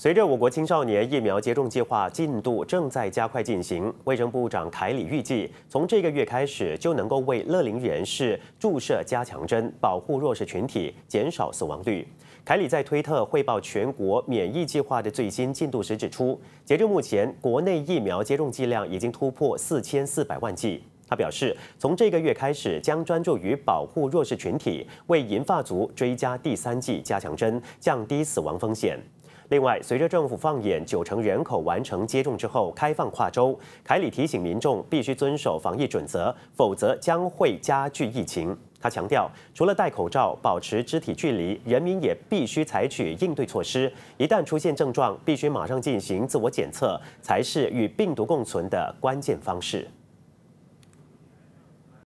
随着我国青少年疫苗接种计划进度正在加快进行，卫生部长凯里预计，从这个月开始就能够为乐龄人士注射加强针，保护弱势群体，减少死亡率。凯里在推特汇报全国免疫计划的最新进度时指出，截至目前，国内疫苗接种剂量已经突破四千四百万剂。他表示，从这个月开始将专注于保护弱势群体，为银发族追加第三剂加强针，降低死亡风险。另外，随着政府放眼九成人口完成接种之后开放跨州，凯里提醒民众必须遵守防疫准则，否则将会加剧疫情。他强调，除了戴口罩、保持肢体距离，人民也必须采取应对措施。一旦出现症状，必须马上进行自我检测，才是与病毒共存的关键方式。